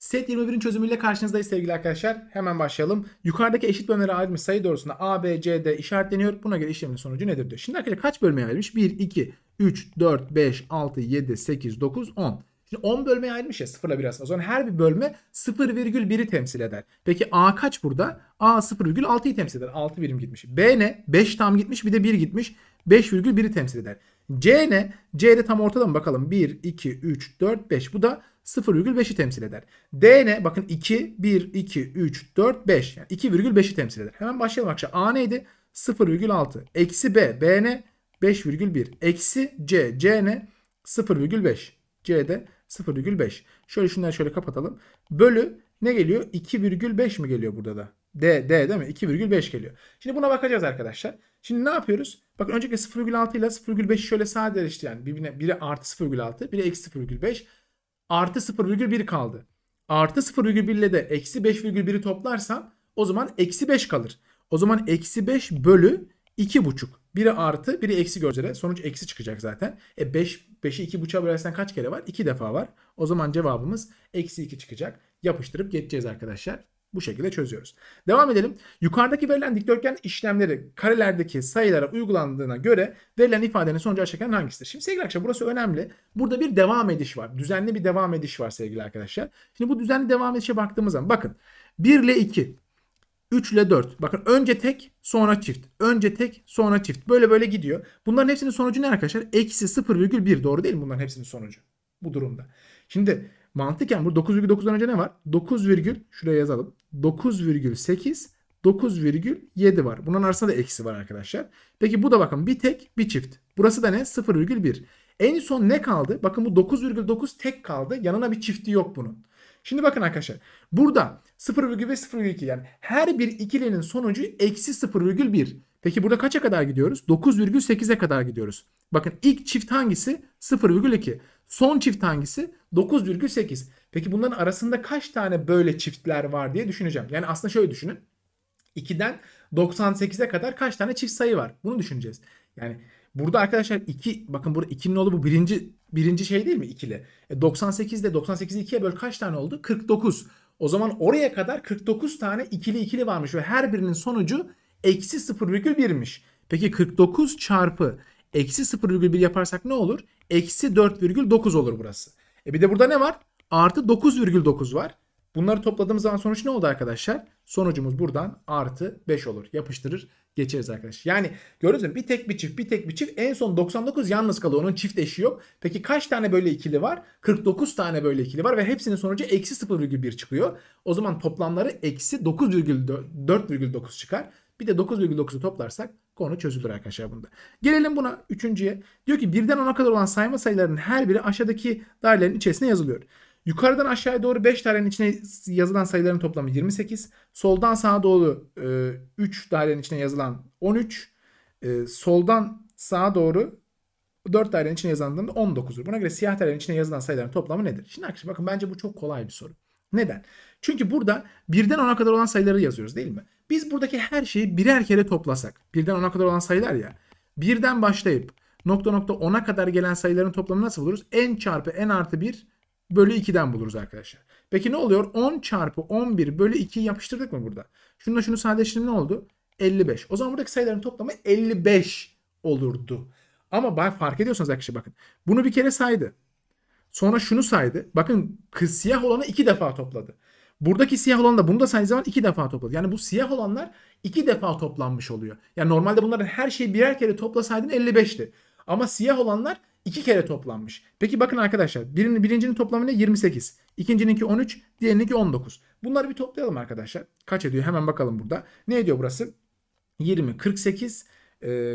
Set 21'in çözümüyle karşınızdayız sevgili arkadaşlar. Hemen başlayalım. Yukarıdaki eşit bölmelere ayrılmış sayı doğrusunda A, B, C, D işaretleniyor. Buna göre işlemin sonucu nedir diyor. Şimdi arkadaşlar kaç bölmeye ayrılmış? 1, 2, 3, 4, 5, 6, 7, 8, 9, 10. Şimdi 10 bölmeye ayrılmış ya sıfırla bir O zaman her bir bölme 0,1'i temsil eder. Peki A kaç burada? A 0,6'yı temsil eder. 6 birim gitmiş. B ne? 5 tam gitmiş bir de 1 gitmiş. 5,1'i temsil eder. C ne? C de tam ortada mı? Bakalım 1, 2, 3, 4, 5. Bu da 0,5'i temsil eder. D ne? Bakın 2, 1, 2, 3, 4, 5. Yani 2,5'i temsil eder. Hemen başlayalım arkadaşlar. A neydi? 0,6. Eksi B. B ne? 5,1. Eksi C. C ne? 0,5. C de 0,5. Şöyle şunları şöyle kapatalım. Bölü ne geliyor? 2,5 mi geliyor burada da? D, D değil mi? 2,5 geliyor. Şimdi buna bakacağız arkadaşlar. Şimdi ne yapıyoruz? Bakın önceki 0,6 ile 0,5'i şöyle sadeleştir. Yani birbirine biri artı 0,6, biri eksi 0,5 artı 0,1 kaldı. Artı 0,1 ile de eksi 5,1'i toplarsan, o zaman eksi 5 kalır. O zaman eksi 5 bölü 2,5. Biri artı biri eksi görecek. Sonuç eksi çıkacak zaten. E 5, 5'i 2,5'a bölersen kaç kere var? 2 defa var. O zaman cevabımız eksi 2 çıkacak. Yapıştırıp geçeceğiz arkadaşlar. Bu şekilde çözüyoruz. Devam edelim. Yukarıdaki verilen dikdörtgen işlemleri karelerdeki sayılara uygulandığına göre verilen ifadenin sonucu aşağıdakilerin hangisidir? Şimdi sevgili arkadaşlar burası önemli. Burada bir devam ediş var. Düzenli bir devam ediş var sevgili arkadaşlar. Şimdi bu düzenli devam edişe baktığımız zaman bakın 1 ile 2 3 ile 4. Bakın önce tek sonra çift. Önce tek sonra çift. Böyle böyle gidiyor. Bunların hepsinin sonucu ne arkadaşlar? Eksi 0,1 doğru değil mi bunların hepsinin sonucu? Bu durumda. Şimdi Mantıken burada 9,9'dan önce ne var? 9, şuraya yazalım. 9,8 9,7 var. Bunun arasında da eksi var arkadaşlar. Peki bu da bakın bir tek bir çift. Burası da ne? 0,1. En son ne kaldı? Bakın bu 9,9 tek kaldı. Yanına bir çifti yok bunun. Şimdi bakın arkadaşlar. Burada 0,5 ve 0,2 yani her bir ikilinin sonucu eksi 0,1. Peki burada kaça kadar gidiyoruz? 9,8'e kadar gidiyoruz. Bakın ilk çift hangisi? 0,2. Son çift hangisi? 9,8. Peki bunların arasında kaç tane böyle çiftler var diye düşüneceğim. Yani aslında şöyle düşünün. 2'den 98'e kadar kaç tane çift sayı var? Bunu düşüneceğiz. Yani burada arkadaşlar 2 bakın burada 2'nin oğlu bu birinci birinci şey değil mi ikili? E 98 de 98'i 2'ye böl kaç tane oldu? 49. O zaman oraya kadar 49 tane ikili ikili varmış ve her birinin sonucu eksi 0,1'miş. Peki 49 çarpı eksi 0,1 yaparsak ne olur? Eksi 4,9 olur burası. E bir de burada ne var? Artı 9,9 var. Bunları topladığımız zaman sonuç ne oldu arkadaşlar? Sonucumuz buradan artı 5 olur. Yapıştırır geçeriz arkadaşlar. Yani gördünüz mü? Bir tek bir çift bir tek bir çift. En son 99 yalnız kalıyor. Onun çift eşi yok. Peki kaç tane böyle ikili var? 49 tane böyle ikili var ve hepsinin sonucu eksi 0,1 çıkıyor. O zaman toplamları eksi 9,4,9 çıkar. Bir de 9,9'u toplarsak konu çözülür arkadaşlar bunda. Gelelim buna üçüncüye. Diyor ki birden ona kadar olan sayma sayılarının her biri aşağıdaki dairelerin içerisine yazılıyor. Yukarıdan aşağıya doğru 5 dairenin içine yazılan sayıların toplamı 28. Soldan sağa doğru 3 e, dairenin içine yazılan 13. E, soldan sağa doğru 4 dairenin içine yazılanlarında 19'dur. Buna göre siyah dairenin içine yazılan sayıların toplamı nedir? Şimdi arkadaşlar bakın bence bu çok kolay bir soru. Neden? Çünkü burada birden ona kadar olan sayıları yazıyoruz değil mi? Biz buradaki her şeyi birer kere toplasak. Birden ona kadar olan sayılar ya. Birden başlayıp nokta nokta ona kadar gelen sayıların toplamını nasıl buluruz? n çarpı n artı 1 bölü 2'den buluruz arkadaşlar. Peki ne oluyor? 10 çarpı 11 bölü 2'yi yapıştırdık mı burada? Şununla şunu sadeleştirin ne oldu? 55. O zaman buradaki sayıların toplamı 55 olurdu. Ama bak fark ediyorsunuz arkadaşlar bakın. Bunu bir kere saydı. Sonra şunu saydı. Bakın kız siyah olanı iki defa topladı. Buradaki siyah olan da bunu da aynı zaman iki defa topladı. Yani bu siyah olanlar iki defa toplanmış oluyor. Yani normalde bunların her şeyi birer kere toplasaydın 55'ti. Ama siyah olanlar iki kere toplanmış. Peki bakın arkadaşlar birinin, birincinin toplamı ne? 28. İkincininki 13, diğerininki 19. Bunları bir toplayalım arkadaşlar. Kaç ediyor? Hemen bakalım burada. Ne ediyor burası? 20, 48,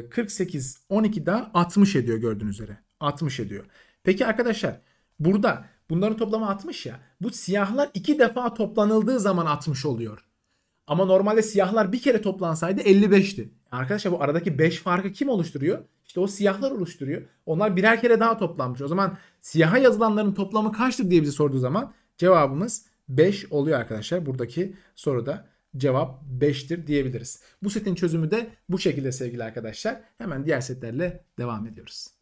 48, 12 daha 60 ediyor gördüğünüz üzere. 60 ediyor. Peki arkadaşlar burada Bunların toplamı 60 ya. Bu siyahlar iki defa toplanıldığı zaman 60 oluyor. Ama normalde siyahlar bir kere toplansaydı 55'ti. Arkadaşlar bu aradaki 5 farkı kim oluşturuyor? İşte o siyahlar oluşturuyor. Onlar birer kere daha toplanmış. O zaman siyaha yazılanların toplamı kaçtır diye bizi sorduğu zaman cevabımız 5 oluyor arkadaşlar. Buradaki soruda cevap 5'tir diyebiliriz. Bu setin çözümü de bu şekilde sevgili arkadaşlar. Hemen diğer setlerle devam ediyoruz.